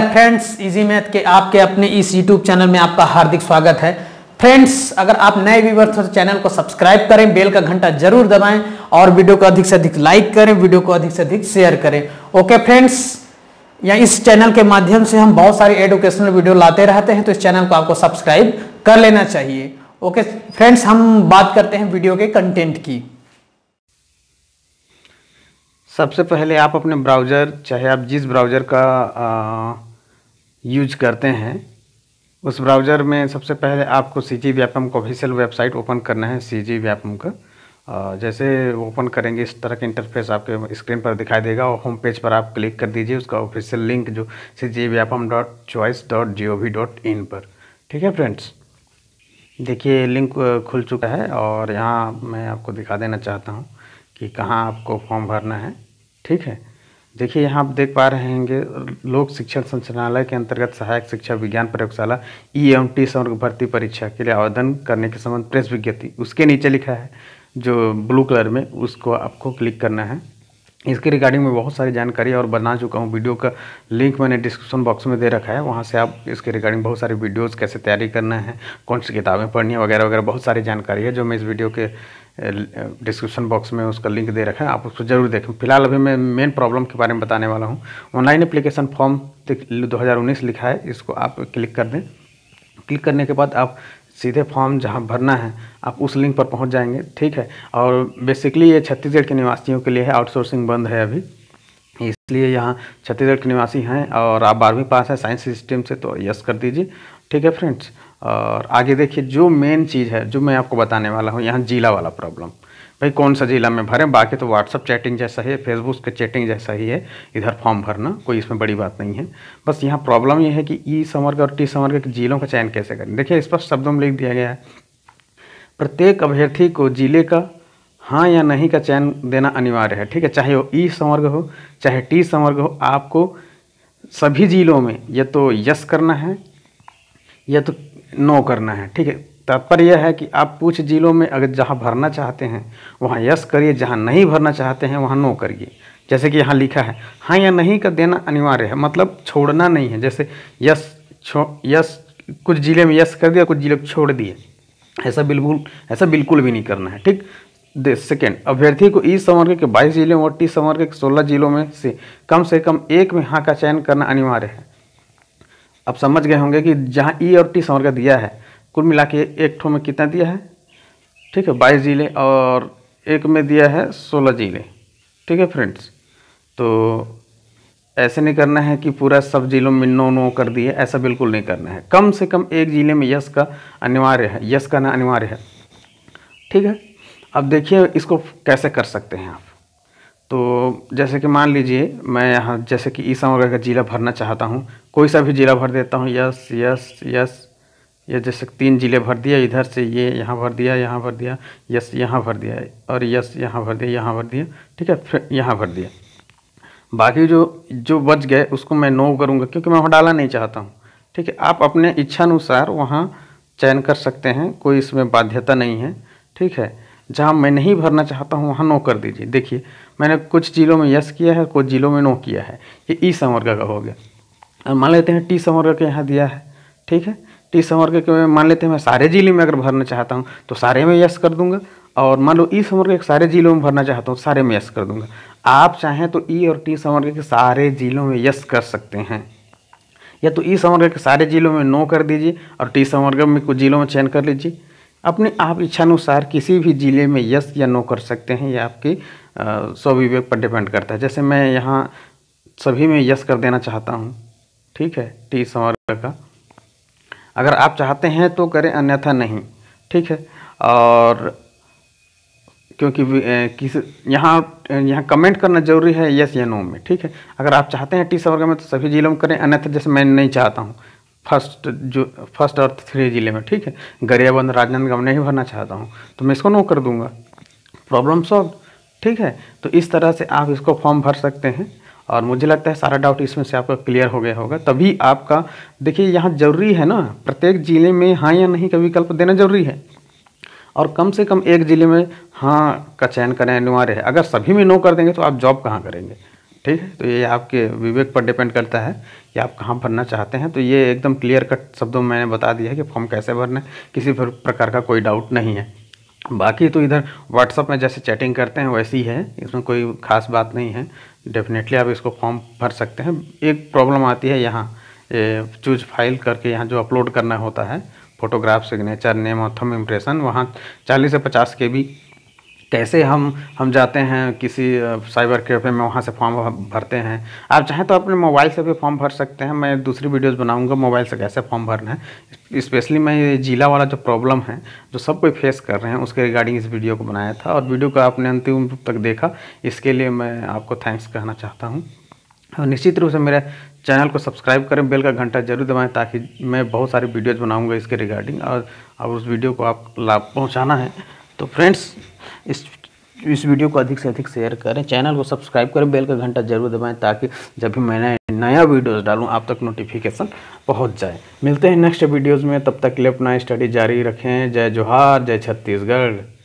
friends easy math के आपके अपने इस यूट्यूब चैनल में आपका हार्दिक स्वागत है फ्रेंड्स अगर आप नए व्यूवर्स हो तो चैनल को सब्सक्राइब करें बेल का घंटा जरूर दबाएं और वीडियो को अधिक से अधिक लाइक करें वीडियो को अधिक से अधिक शेयर करें ओके फ्रेंड्स या इस चैनल के माध्यम से हम बहुत सारे एडुकेशनल वीडियो लाते रहते हैं तो इस चैनल को आपको सब्सक्राइब कर लेना चाहिए ओके फ्रेंड्स हम बात करते हैं वीडियो के कंटेंट की सबसे पहले आप अपने ब्राउज़र चाहे आप जिस ब्राउज़र का आ, यूज करते हैं उस ब्राउज़र में सबसे पहले आपको सी जी व्यापम का ऑफिशियल वेबसाइट ओपन करना है सी जी व्यापम का जैसे ओपन करेंगे इस तरह का इंटरफेस आपके स्क्रीन पर दिखाई देगा और होम पेज पर आप क्लिक कर दीजिए उसका ऑफिशियल लिंक जो C G Vyapam dot choice dot G O V dot in पर ठीक है फ्रेंड्स देखिए लिंक खुल चुका है और यहाँ मैं आपको दिखा देना चाहता हूँ कि कहाँ आपको फॉर्म भरना है ठीक है देखिए यहाँ आप देख पा रहे होंगे लोक शिक्षण संचालनालय के अंतर्गत सहायक शिक्षा विज्ञान प्रयोगशाला ई एम टी समर्ग भर्ती परीक्षा के लिए आवेदन करने के संबंध प्रेस विज्ञप्ति उसके नीचे लिखा है जो ब्लू कलर में उसको आपको क्लिक करना है इसके रिगार्डिंग मैं बहुत सारी जानकारी और बना चुका हूँ वीडियो का लिंक मैंने डिस्क्रिप्शन बॉक्स में दे रखा है वहाँ से आप इसके रिगार्डिंग बहुत सारी वीडियोस कैसे तैयारी करना है कौन सी किताबें पढ़नी है वगैरह वगैरह बहुत सारी जानकारी है जो मैं इस वीडियो के डिस्क्रिप्शन बॉक्स में उसका लिंक दे रखा है आप उसको जरूर देखें फिलहाल अभी मैं मेन प्रॉब्लम के बारे में बताने वाला हूँ ऑनलाइन अप्लीकेशन फॉर्म दो लिखा है इसको आप क्लिक कर दें क्लिक करने के बाद आप सीधे फॉर्म जहाँ भरना है आप उस लिंक पर पहुँच जाएंगे ठीक है और बेसिकली ये छत्तीसगढ़ के निवासियों के लिए है आउटसोर्सिंग बंद है अभी इसलिए यहाँ छत्तीसगढ़ के निवासी हैं और आप बारहवीं पास हैं साइंस सिस्टम से तो यस कर दीजिए ठीक है फ्रेंड्स और आगे देखिए जो मेन चीज़ है जो मैं आपको बताने वाला हूँ यहाँ जिला वाला प्रॉब्लम भाई कौन सा ज़िला में भरें बाकी तो व्हाट्सअप चैटिंग जैसा है फेसबुक के चैटिंग जैसा ही है इधर फॉर्म भरना कोई इसमें बड़ी बात नहीं है बस यहाँ प्रॉब्लम ये है कि ई संवर्ग और टी संवर्ग के जिलों का चयन कैसे करें देखिए स्पष्ट शब्दों में लिख दिया गया है प्रत्येक अभ्यर्थी को जिले का हाँ या नहीं का चयन देना अनिवार्य है ठीक है चाहे वो ई संवर्ग हो चाहे टी संवर्ग हो आपको सभी जिलों में या तो यस करना है या तो नो करना है ठीक है तात्पर्य यह है कि आप कुछ जिलों में अगर जहाँ भरना चाहते हैं वहाँ यस करिए जहाँ नहीं भरना चाहते हैं वहाँ नो करिए जैसे कि यहाँ लिखा है हाँ या नहीं का देना अनिवार्य है मतलब छोड़ना नहीं है जैसे यस छो यस कुछ ज़िले में यस कर दिया कुछ ज़िले में छोड़ दिए ऐसा बिल्कुल ऐसा बिल्कुल भी नहीं करना है ठीक दे सेकेंड अभ्यर्थी को ई संवर्ग के 22 जिलों और टी संवर्ग के 16 जिलों में से कम से कम एक में हाँ का चयन करना अनिवार्य है अब समझ गए होंगे कि जहाँ ई और टी संवर्ग दिया है कुल मिला के एक ठो में कितना दिया है ठीक है बाईस ज़िले और एक में दिया है सोलह ज़िले ठीक है फ्रेंड्स तो ऐसे नहीं करना है कि पूरा सब ज़िलों में नो नो कर दिए ऐसा बिल्कुल नहीं करना है कम से कम एक ज़िले में यश का अनिवार्य है यश का ना अनिवार्य है ठीक है अब देखिए इसको कैसे कर सकते हैं आप तो जैसे कि मान लीजिए मैं यहाँ जैसे कि ईसा वगैरह का ज़िला भरना चाहता हूँ कोई सा भी ज़िला भर देता हूँ यस यस यस ये जैसे तीन जिले भर दिया इधर से ये यहाँ भर दिया यहाँ भर दिया यस यहाँ भर दिया और यस यहाँ भर दिया यहाँ भर दिया ठीक है फिर यहाँ भर दिया बाकी जो जो बच गए उसको मैं नो करूँगा क्योंकि मैं वहाँ डाला नहीं चाहता हूँ ठीक है आप अपने इच्छानुसार वहाँ चयन कर सकते हैं कोई इसमें बाध्यता नहीं है ठीक है जहाँ मैं नहीं भरना चाहता हूँ वहाँ नो कर दीजिए देखिए मैंने कुछ जिलों में यस किया है कुछ जिलों में नो किया है ये ई संवर्ग का हो गया मान लेते हैं टी संवर्ग के यहाँ दिया है ठीक है इस उम्र के मान लेते हैं मैं सारे ज़िले में अगर भरना चाहता हूँ तो सारे में यस कर दूंगा और मान लो ई समर के सारे ज़िलों में भरना चाहता हूँ तो सारे में यस कर दूंगा आप चाहें तो ई और टी समर्ग के सारे ज़िलों में यस कर सकते हैं या तो ई समर्ग के सारे ज़िलों में नो कर दीजिए और टी समर्ग में कुछ ज़िलों में चयन कर लीजिए अपने आप इच्छानुसार किसी भी ज़िले में यस या नो कर सकते हैं यह आपकी स्वविवेक पर डिपेंड करता है जैसे मैं यहाँ सभी में यस कर देना चाहता हूँ ठीक है टी समर्ग का अगर आप चाहते हैं तो करें अन्यथा नहीं ठीक है और क्योंकि किस यहाँ यहाँ कमेंट करना जरूरी है यस या नो में ठीक है अगर आप चाहते हैं टी सवर्ग में तो सभी ज़िलों में करें अन्यथा जैसे मैं नहीं चाहता हूँ फर्स्ट जो फर्स्ट और थ्री ज़िले में ठीक है गरियाबंद राजनांदगांव नहीं भरना चाहता हूँ तो मैं इसको नो कर दूँगा प्रॉब्लम सॉल्व ठीक है तो इस तरह से आप इसको फॉर्म भर सकते हैं और मुझे लगता है सारा डाउट इसमें से आपका क्लियर हो गया होगा तभी आपका देखिए यहाँ जरूरी है ना प्रत्येक ज़िले में हाँ या नहीं का विकल्प देना जरूरी है और कम से कम एक ज़िले में हाँ का चयन करें अनिवार्य है अगर सभी में नो कर देंगे तो आप जॉब कहाँ करेंगे ठीक है तो ये आपके विवेक पर डिपेंड करता है कि आप कहाँ भरना चाहते हैं तो ये एकदम क्लियर कट शब्दों में मैंने बता दिया है कि फॉर्म कैसे भरना है किसी प्रकार का कोई डाउट नहीं है बाकी तो इधर व्हाट्सअप में जैसे चैटिंग करते हैं वैसी है इसमें कोई ख़ास बात नहीं है डेफिनेटली आप इसको फॉर्म भर सकते हैं एक प्रॉब्लम आती है यहाँ चूज फाइल करके यहाँ जो अपलोड करना होता है फोटोग्राफ सिग्नेचर नेम और थम इम्प्रेशन वहाँ चालीस से पचास के भी कैसे हम हम जाते हैं किसी साइबर कैफ़े में वहाँ से फॉर्म भरते हैं आप चाहें तो अपने मोबाइल से भी फॉर्म भर सकते हैं मैं दूसरी वीडियोस बनाऊंगा मोबाइल से कैसे फॉर्म भरना है स्पेशली मैं ये जिला वाला जो प्रॉब्लम है जो सब कोई फेस कर रहे हैं उसके रिगार्डिंग इस वीडियो को बनाया था और वीडियो को आपने अंतिम रूप तक देखा इसके लिए मैं आपको थैंक्स कहना चाहता हूँ और निश्चित रूप से मेरे चैनल को सब्सक्राइब करें बेल का घंटा जरूर दबाएं ताकि मैं बहुत सारी वीडियोज़ बनाऊँगा इसके रिगार्डिंग और उस वीडियो को आप लाभ पहुँचाना है तो फ्रेंड्स इस इस वीडियो को अधिक से अधिक शेयर करें चैनल को सब्सक्राइब करें बेल का घंटा जरूर दबाएं ताकि जब भी मैं नया वीडियोस डालूं आप तक नोटिफिकेशन पहुंच जाए मिलते हैं नेक्स्ट वीडियोस में तब तक के लिए अपना स्टडी जारी रखें जय जोहार जय छत्तीसगढ़